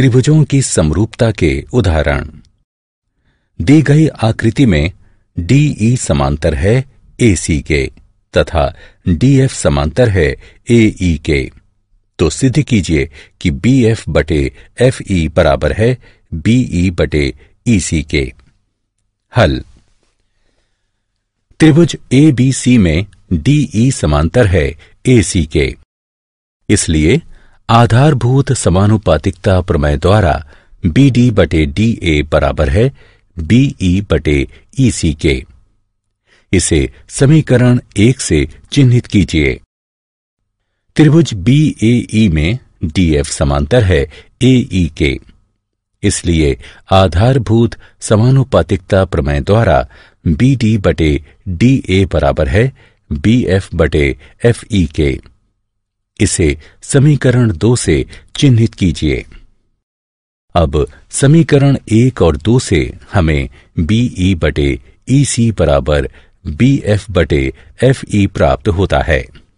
त्रिभुजों की समरूपता के उदाहरण दी गई आकृति में डीई e समांतर है एसी के तथा डीएफ समांतर है ए e के तो सिद्ध कीजिए कि बीएफ बटे एफई e बराबर है बीई बटे ईसी के हल त्रिभुज ए बी सी में डीई समांतर है एसी के इसलिए आधारभूत समानुपातिकता प्रमेय द्वारा बी डी बटे डी ए बराबर है बीई e बटे ई सी के इसे समीकरण एक से चिन्हित कीजिए त्रिभुज बी ए ई में डी एफ समांतर है ए ई के इसलिए आधारभूत समानुपातिकता प्रमेय द्वारा बी डी बटे डी ए बराबर है बी एफ बटे एफ ई के इसे समीकरण दो से चिन्हित कीजिए अब समीकरण एक और दो से हमें बी ई e बटे ई e सी बराबर बी एफ बटे एफ ई e प्राप्त होता है